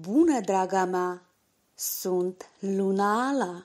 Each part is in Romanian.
Bună, draga mea! Sunt Luna Ala!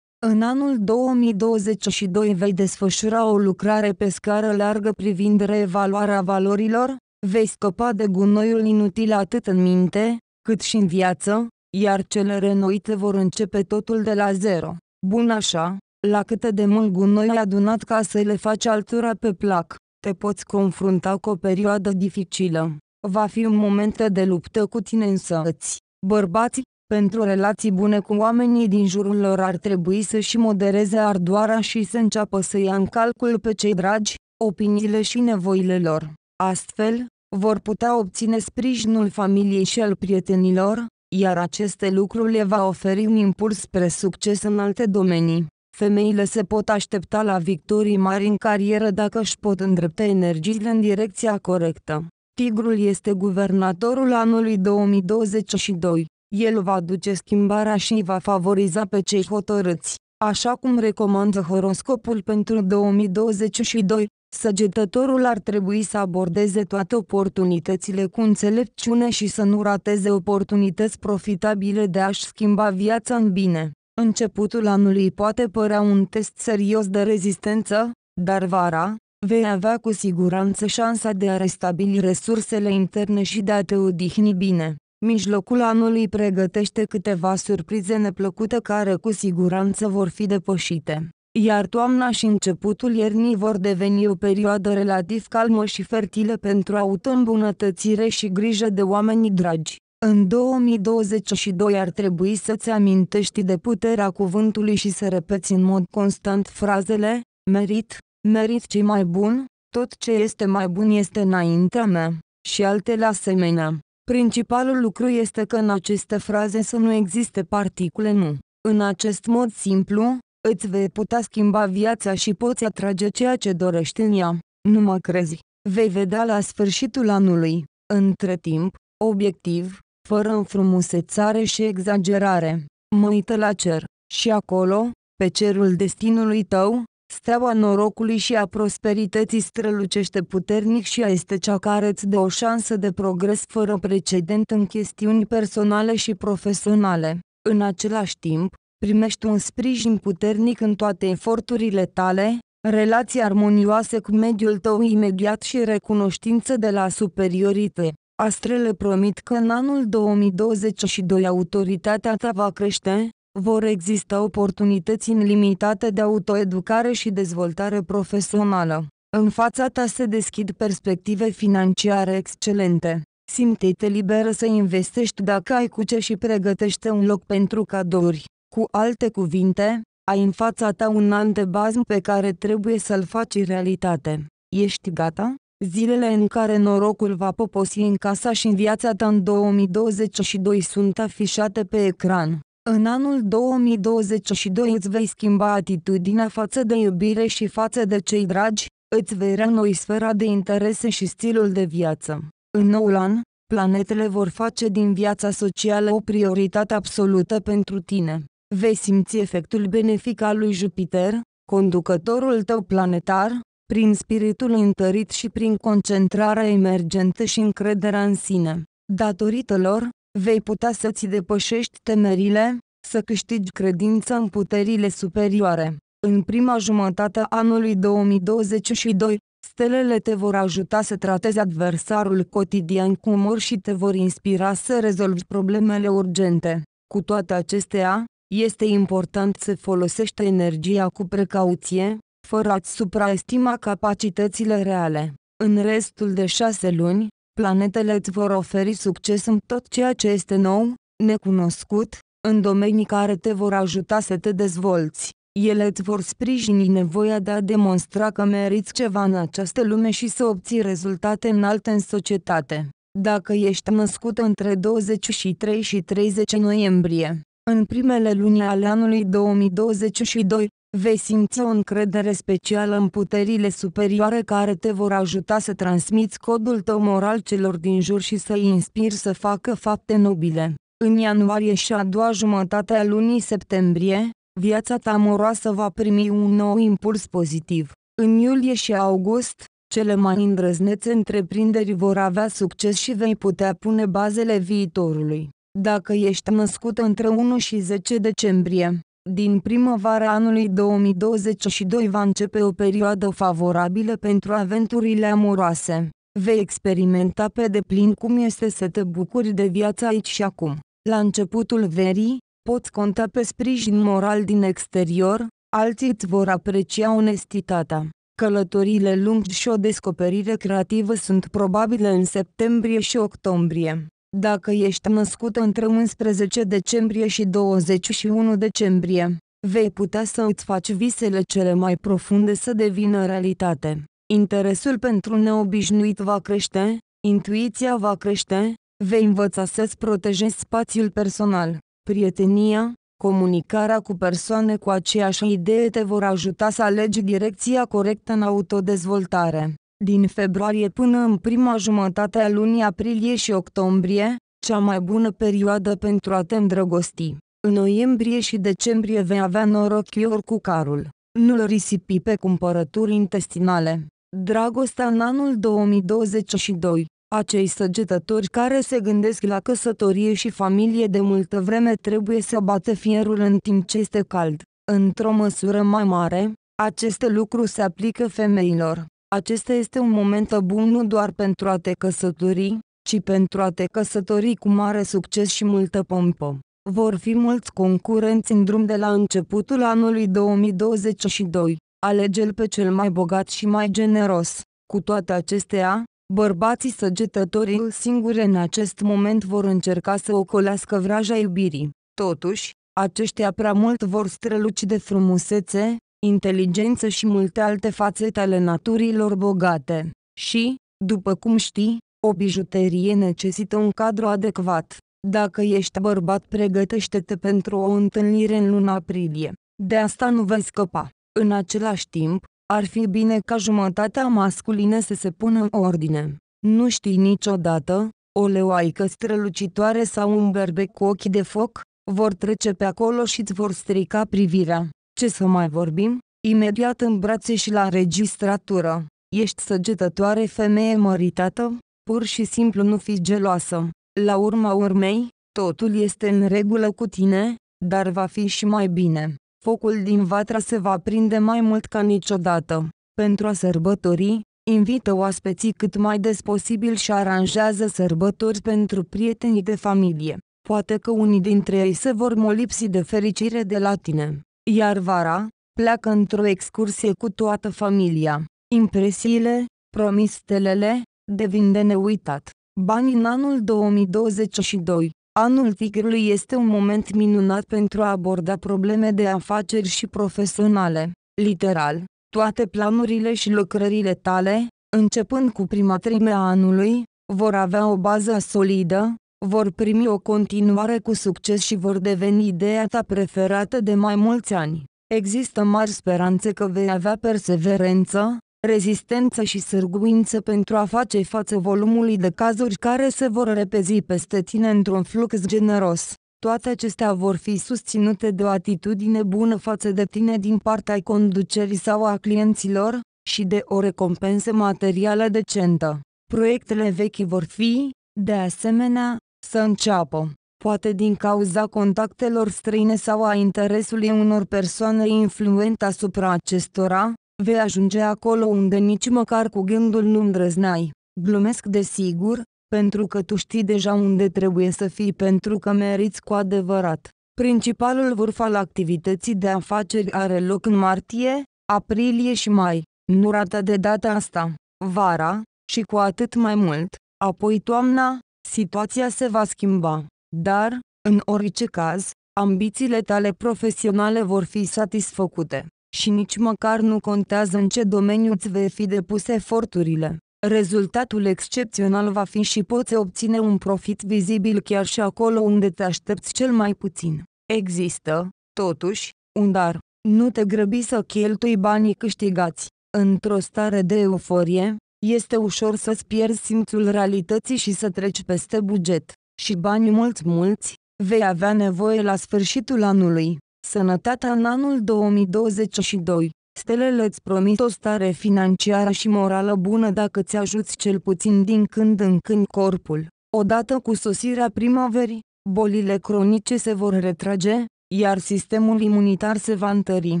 În anul 2022 vei desfășura o lucrare pe scară largă privind reevaluarea valorilor, vei scăpa de gunoiul inutil atât în minte, cât și în viață, iar cele renoite vor începe totul de la zero. Bun așa, la câte de mult gunoi ai adunat ca să le faci altura pe plac te poți confrunta cu o perioadă dificilă. Va fi un moment de luptă cu tine însăți. bărbați, pentru relații bune cu oamenii din jurul lor ar trebui să-și modereze ardoarea și să înceapă să ia în calcul pe cei dragi, opiniile și nevoile lor. Astfel, vor putea obține sprijinul familiei și al prietenilor, iar aceste lucruri le va oferi un impuls spre succes în alte domenii. Femeile se pot aștepta la victorii mari în carieră dacă își pot îndrepta energiile în direcția corectă. Tigrul este guvernatorul anului 2022. El va duce schimbarea și va favoriza pe cei hotărâți, așa cum recomandă horoscopul pentru 2022. Săgetătorul ar trebui să abordeze toate oportunitățile cu înțelepciune și să nu rateze oportunități profitabile de a-și schimba viața în bine. Începutul anului poate părea un test serios de rezistență, dar vara, vei avea cu siguranță șansa de a restabili resursele interne și de a te odihni bine. Mijlocul anului pregătește câteva surprize neplăcute care cu siguranță vor fi depășite, iar toamna și începutul iernii vor deveni o perioadă relativ calmă și fertilă pentru auto-îmbunătățire și grijă de oamenii dragi. În 2022 ar trebui să-ți amintești de puterea cuvântului și să repeți în mod constant frazele, merit, merit ce mai bun, tot ce este mai bun este înaintea mea, și altele asemenea. Principalul lucru este că în aceste fraze să nu existe particule nu. În acest mod simplu, îți vei putea schimba viața și poți atrage ceea ce dorești în ea. Nu mă crezi. Vei vedea la sfârșitul anului. Între timp, obiectiv, fără înfrumusețare și exagerare. Mă uită la cer. Și acolo, pe cerul destinului tău, steaua norocului și a prosperității strălucește puternic și este cea care îți dă o șansă de progres fără precedent în chestiuni personale și profesionale. În același timp, primești un sprijin puternic în toate eforturile tale, relații armonioase cu mediul tău imediat și recunoștință de la superiorite. Astrele promit că în anul 2022 autoritatea ta va crește, vor exista oportunități ilimitate de autoeducare și dezvoltare profesională. În fața ta se deschid perspective financiare excelente. Simte-te liberă să investești dacă ai cu ce și pregătește un loc pentru cadouri. Cu alte cuvinte, ai în fața ta un an de bază pe care trebuie să-l faci realitate. Ești gata? Zilele în care norocul va poposi în casa și în viața ta în 2022 sunt afișate pe ecran. În anul 2022 îți vei schimba atitudinea față de iubire și față de cei dragi, îți vei renoi sfera de interese și stilul de viață. În noul an, planetele vor face din viața socială o prioritate absolută pentru tine. Vei simți efectul benefic al lui Jupiter, conducătorul tău planetar, prin spiritul întărit și prin concentrarea emergentă și încrederea în sine. Datorită lor, vei putea să-ți depășești temerile, să câștigi credință în puterile superioare. În prima jumătate a anului 2022, stelele te vor ajuta să tratezi adversarul cotidian cu umor și te vor inspira să rezolvi problemele urgente. Cu toate acestea, este important să folosești energia cu precauție, fără a-ți supraestima capacitățile reale. În restul de șase luni, planetele îți vor oferi succes în tot ceea ce este nou, necunoscut, în domenii care te vor ajuta să te dezvolți. Ele îți vor sprijini nevoia de a demonstra că meriți ceva în această lume și să obții rezultate înalte în societate. Dacă ești născut între 23 și 30 noiembrie, în primele luni ale anului 2022, vei simți o încredere specială în puterile superioare care te vor ajuta să transmiți codul tău moral celor din jur și să îi inspiri să facă fapte nobile. În ianuarie și a doua jumătate a lunii septembrie, viața ta amoroasă va primi un nou impuls pozitiv. În iulie și august, cele mai îndrăznețe întreprinderi vor avea succes și vei putea pune bazele viitorului. Dacă ești născut între 1 și 10 decembrie, din primăvara anului 2022 va începe o perioadă favorabilă pentru aventurile amoroase. Vei experimenta pe deplin cum este să te bucuri de viața aici și acum. La începutul verii, poți conta pe sprijin moral din exterior, alții îți vor aprecia onestitatea. Călătorile lungi și o descoperire creativă sunt probabile în septembrie și octombrie dacă ești născut între 11 decembrie și 21 decembrie, vei putea să îți faci visele cele mai profunde să devină realitate. Interesul pentru neobișnuit va crește, intuiția va crește, vei învăța să-ți protejezi spațiul personal. Prietenia, comunicarea cu persoane cu aceeași idee te vor ajuta să alegi direcția corectă în autodezvoltare din februarie până în prima jumătate a lunii aprilie și octombrie, cea mai bună perioadă pentru a te îndrăgosti. În noiembrie și decembrie vei avea noroc ior cu carul. Nu-l risipi pe cumpărături intestinale. Dragostea în anul 2022 acei săgetători care se gândesc la căsătorie și familie de multă vreme trebuie să bată fierul în timp ce este cald. Într-o măsură mai mare, aceste lucruri se aplică femeilor. Acesta este un moment bun nu doar pentru a te căsători, ci pentru a te căsători cu mare succes și multă pompă. Vor fi mulți concurenți în drum de la începutul anului 2022. Alege-l pe cel mai bogat și mai generos. Cu toate acestea, bărbații săgetătorii singuri în acest moment vor încerca să ocolească vraja iubirii. Totuși, aceștia prea mult vor străluci de frumusețe, inteligență și multe alte fațete ale naturilor bogate. Și, după cum știi, o bijuterie necesită un cadru adecvat. Dacă ești bărbat, pregătește-te pentru o întâlnire în luna aprilie. De asta nu vei scăpa. În același timp, ar fi bine ca jumătatea masculină să se pună în ordine. Nu știi niciodată, o leoaică strălucitoare sau un berbec cu ochi de foc, vor trece pe acolo și îți vor strica privirea ce să mai vorbim? Imediat în brațe și la registratură. Ești săgetătoare femeie măritată? Pur și simplu nu fi geloasă. La urma urmei, totul este în regulă cu tine, dar va fi și mai bine. Focul din vatra se va prinde mai mult ca niciodată. Pentru a sărbători, invită oaspeții cât mai des posibil și aranjează sărbători pentru prietenii de familie. Poate că unii dintre ei se vor molipsi de fericire de la tine iar vara, pleacă într-o excursie cu toată familia. Impresiile, promistelele, devin de neuitat. Bani în anul 2022 Anul tigrului este un moment minunat pentru a aborda probleme de afaceri și profesionale. Literal, toate planurile și lucrările tale, începând cu prima trime a anului, vor avea o bază solidă, vor primi o continuare cu succes și vor deveni ideea ta preferată de mai mulți ani. Există mari speranțe că vei avea perseverență, rezistență și sârguință pentru a face față volumului de cazuri care se vor repezi peste tine într-un flux generos. Toate acestea vor fi susținute de o atitudine bună față de tine din partea conducerii sau a clienților și de o recompensă materială decentă. Proiectele vechi vor fi, de asemenea, să înceapă, poate din cauza contactelor străine sau a interesului unor persoane influente asupra acestora, vei ajunge acolo unde nici măcar cu gândul nu îndrăznai. Glumesc desigur, pentru că tu știi deja unde trebuie să fii pentru că meriți cu adevărat. Principalul vârf al activității de afaceri are loc în martie, aprilie și mai, nu rata de data asta, vara, și cu atât mai mult, apoi toamna, situația se va schimba. Dar, în orice caz, ambițiile tale profesionale vor fi satisfăcute. Și nici măcar nu contează în ce domeniu îți vei fi depus eforturile. Rezultatul excepțional va fi și poți obține un profit vizibil chiar și acolo unde te aștepți cel mai puțin. Există, totuși, un dar. Nu te grăbi să cheltui banii câștigați. Într-o stare de euforie, este ușor să-ți pierzi simțul realității și să treci peste buget. Și bani mulți mulți, vei avea nevoie la sfârșitul anului. Sănătatea în anul 2022. Stelele îți promit o stare financiară și morală bună dacă ți ajuți cel puțin din când în când corpul. Odată cu sosirea primăverii, bolile cronice se vor retrage, iar sistemul imunitar se va întări.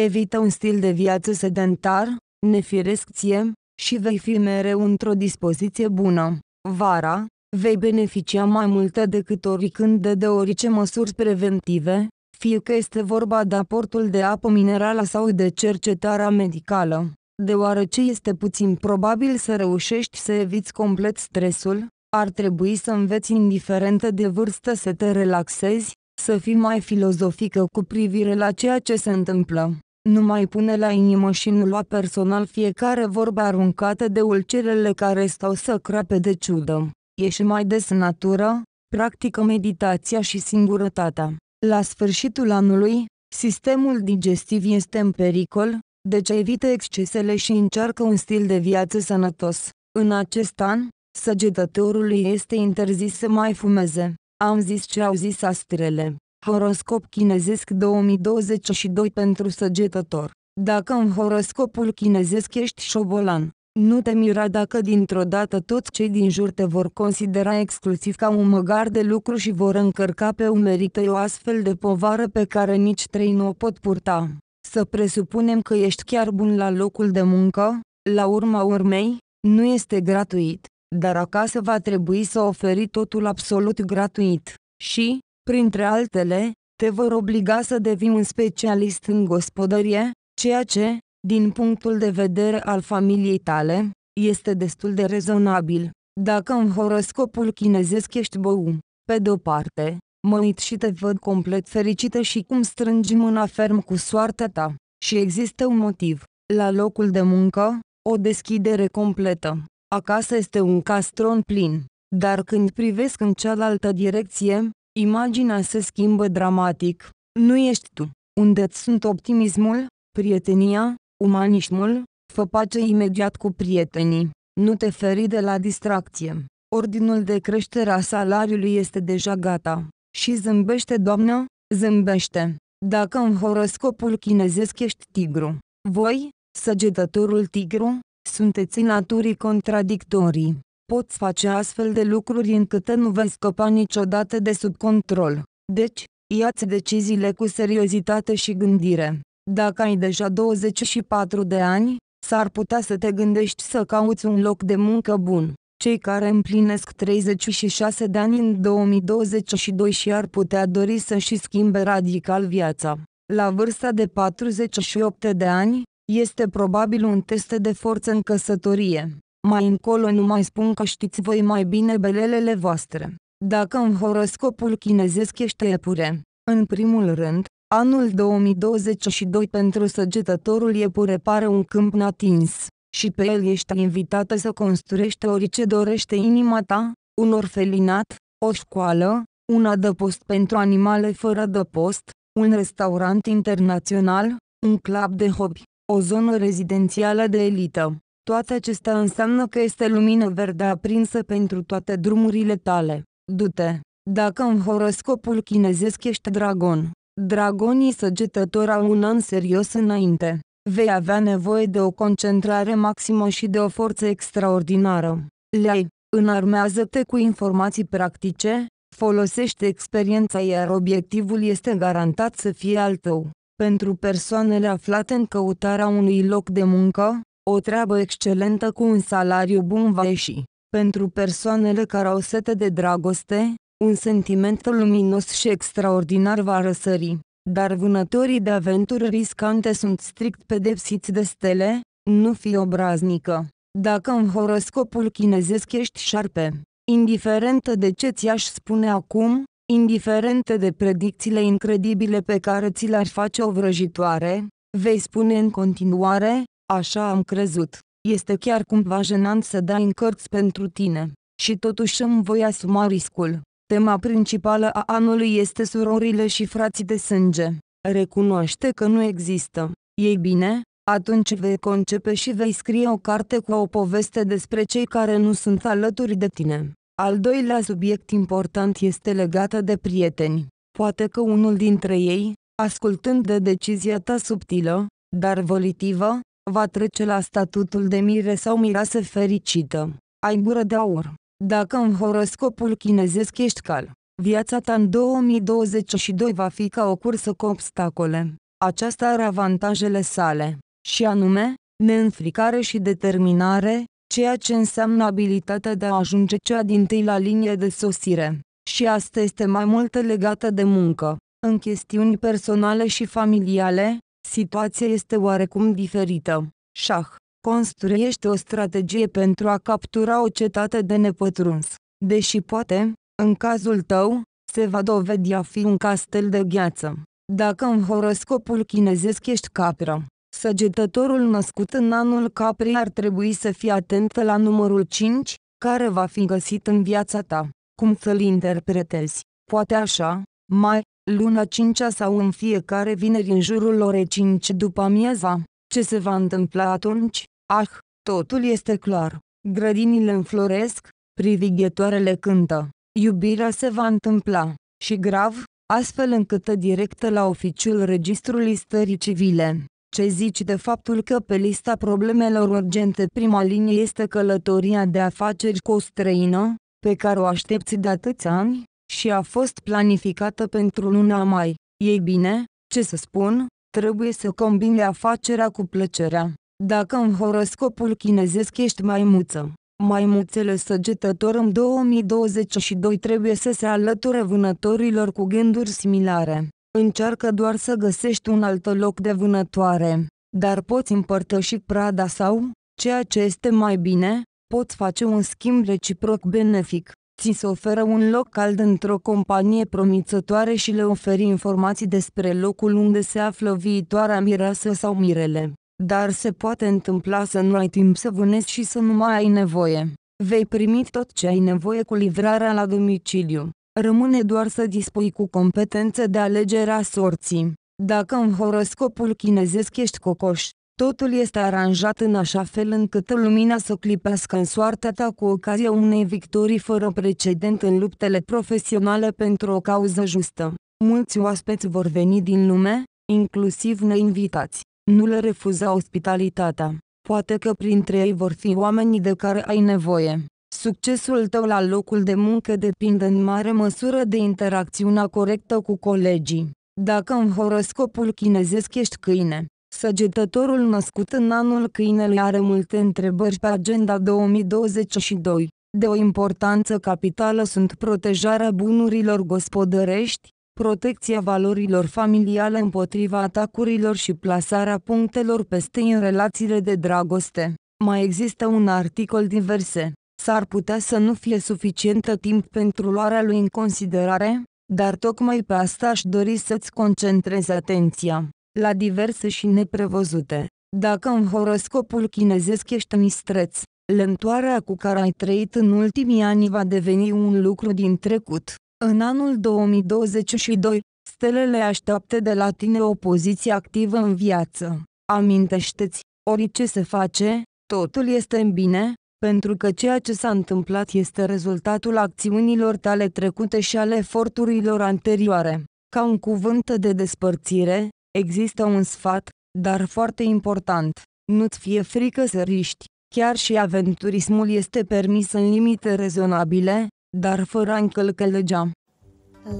Evită un stil de viață sedentar, nefiresc ție, și vei fi mereu într-o dispoziție bună. Vara, vei beneficia mai multă decât oricând de, de orice măsuri preventive, fie că este vorba de aportul de apă minerală sau de cercetarea medicală. Deoarece este puțin probabil să reușești să eviți complet stresul, ar trebui să înveți indiferent de vârstă să te relaxezi, să fii mai filozofică cu privire la ceea ce se întâmplă. Nu mai pune la inimă și nu lua personal fiecare vorbă aruncată de ulcerele care stau să crape de ciudă. Ești mai des în natură, practică meditația și singurătatea. La sfârșitul anului, sistemul digestiv este în pericol, deci evită excesele și încearcă un stil de viață sănătos. În acest an, săgetătorului este interzis să mai fumeze. Am zis ce au zis astrele. Horoscop chinezesc 2022 pentru săgetător. Dacă în horoscopul chinezesc ești șobolan, nu te mira dacă dintr-o dată toți cei din jur te vor considera exclusiv ca un măgar de lucru și vor încărca pe umerii tăi o astfel de povară pe care nici trei nu o pot purta. Să presupunem că ești chiar bun la locul de muncă, la urma urmei, nu este gratuit, dar acasă va trebui să oferi totul absolut gratuit. Și, Printre altele, te vor obliga să devii un specialist în gospodărie, ceea ce, din punctul de vedere al familiei tale, este destul de rezonabil. Dacă în horoscopul chinezesc ești bău, pe de-o parte, mă uit și te văd complet fericită și cum strângi mâna ferm cu soarta ta. Și există un motiv. La locul de muncă, o deschidere completă. Acasă este un castron plin. Dar când privesc în cealaltă direcție, Imaginea se schimbă dramatic. Nu ești tu. unde sunt optimismul, prietenia, umanismul, fă pace imediat cu prietenii. Nu te feri de la distracție. Ordinul de creștere a salariului este deja gata. Și zâmbește, doamnă, zâmbește. Dacă în horoscopul chinezesc ești tigru, voi, săgetătorul tigru, sunteți naturii contradictorii poți face astfel de lucruri încât nu vei scăpa niciodată de sub control. Deci, ia-ți deciziile cu seriozitate și gândire. Dacă ai deja 24 de ani, s-ar putea să te gândești să cauți un loc de muncă bun. Cei care împlinesc 36 de ani în 2022 și ar putea dori să-și schimbe radical viața. La vârsta de 48 de ani, este probabil un test de forță în căsătorie. Mai încolo nu mai spun că știți voi mai bine belelele voastre. Dacă în horoscopul chinezesc ești iepure, în primul rând, anul 2022 pentru săgetătorul iepure pare un câmp natins, și pe el ești invitată să construiești orice dorește inima ta, un orfelinat, o școală, un adăpost pentru animale fără adăpost, un restaurant internațional, un club de hobby, o zonă rezidențială de elită, toate acestea înseamnă că este lumină verde aprinsă pentru toate drumurile tale. Du-te! Dacă în horoscopul chinezesc ești dragon, dragonii săgetători au un an serios înainte. Vei avea nevoie de o concentrare maximă și de o forță extraordinară. Lei, înarmează-te cu informații practice, folosește experiența iar obiectivul este garantat să fie al tău. Pentru persoanele aflate în căutarea unui loc de muncă, o treabă excelentă cu un salariu bun va ieși. Pentru persoanele care au sete de dragoste, un sentiment luminos și extraordinar va răsări. Dar vânătorii de aventuri riscante sunt strict pedepsiți de stele, nu fi obraznică. Dacă în horoscopul chinezesc ești șarpe, indiferent de ce ți-aș spune acum, indiferent de predicțiile incredibile pe care ți le-ar face o vrăjitoare, vei spune în continuare, Așa am crezut. Este chiar cumva jenant să dai în cărți pentru tine. Și totuși îmi voi asuma riscul. Tema principală a anului este surorile și frații de sânge. Recunoaște că nu există. Ei bine, atunci vei concepe și vei scrie o carte cu o poveste despre cei care nu sunt alături de tine. Al doilea subiect important este legată de prieteni. Poate că unul dintre ei, ascultând de decizia ta subtilă, dar volitivă, va trece la statutul de mire sau mirasă fericită. Ai gură de aur. Dacă în horoscopul chinezesc ești cal, viața ta în 2022 va fi ca o cursă cu obstacole. Aceasta are avantajele sale, și anume, neînfricare și determinare, ceea ce înseamnă abilitatea de a ajunge cea din tâi la linie de sosire. Și asta este mai mult legată de muncă. În chestiuni personale și familiale, Situația este oarecum diferită. Șah. Construiește o strategie pentru a captura o cetate de nepătruns. Deși poate, în cazul tău, se va dovedi a fi un castel de gheață. Dacă în horoscopul chinezesc ești capră, săgetătorul născut în anul caprii ar trebui să fie atent la numărul 5, care va fi găsit în viața ta. Cum să-l interpretezi? Poate așa, mai luna 5 sau în fiecare vineri în jurul orei 5 după amiaza. Ce se va întâmpla atunci? Ah, totul este clar. Grădinile înfloresc, privighetoarele cântă. Iubirea se va întâmpla, și grav, astfel încât directă la oficiul Registrului Stării Civile. Ce zici de faptul că pe lista problemelor urgente prima linie este călătoria de afaceri cu o străină, pe care o aștepți de atâți ani? și a fost planificată pentru luna mai. Ei bine, ce să spun, trebuie să combine afacerea cu plăcerea. Dacă în horoscopul chinezesc ești maimuță, maimuțele săgetător în 2022 trebuie să se alăture vânătorilor cu gânduri similare. Încearcă doar să găsești un alt loc de vânătoare, dar poți împărtăși prada sau, ceea ce este mai bine, poți face un schimb reciproc benefic ți se oferă un loc cald într-o companie promițătoare și le oferi informații despre locul unde se află viitoarea mireasă sau mirele. Dar se poate întâmpla să nu ai timp să vânezi și să nu mai ai nevoie. Vei primi tot ce ai nevoie cu livrarea la domiciliu. Rămâne doar să dispui cu competențe de alegerea sorții. Dacă în horoscopul chinezesc ești cocoș, Totul este aranjat în așa fel încât lumina să clipească în soarta ta cu ocazia unei victorii fără precedent în luptele profesionale pentru o cauză justă. Mulți oaspeți vor veni din lume, inclusiv neinvitați. Nu le refuza ospitalitatea. Poate că printre ei vor fi oamenii de care ai nevoie. Succesul tău la locul de muncă depinde în mare măsură de interacțiunea corectă cu colegii. Dacă în horoscopul chinezesc ești câine, Săgetătorul născut în anul câinelui are multe întrebări pe agenda 2022. De o importanță capitală sunt protejarea bunurilor gospodărești, protecția valorilor familiale împotriva atacurilor și plasarea punctelor peste în relațiile de dragoste. Mai există un articol diverse. S-ar putea să nu fie suficientă timp pentru luarea lui în considerare, dar tocmai pe asta aș dori să-ți concentrezi atenția la diverse și neprevăzute. Dacă în horoscopul chinezesc ești mistreț, lentoarea cu care ai trăit în ultimii ani va deveni un lucru din trecut. În anul 2022, stelele așteaptă de la tine o poziție activă în viață. Amintește-ți, orice se face, totul este în bine, pentru că ceea ce s-a întâmplat este rezultatul acțiunilor tale trecute și ale eforturilor anterioare. Ca un cuvânt de despărțire, Există un sfat, dar foarte important. Nu-ți fie frică să riști. Chiar și aventurismul este permis în limite rezonabile, dar fără a încălcă legea.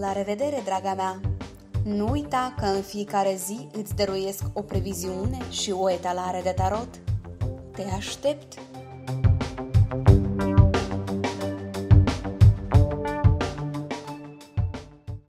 La revedere, draga mea! Nu uita că în fiecare zi îți dăruiesc o previziune și o etalare de tarot. Te aștept!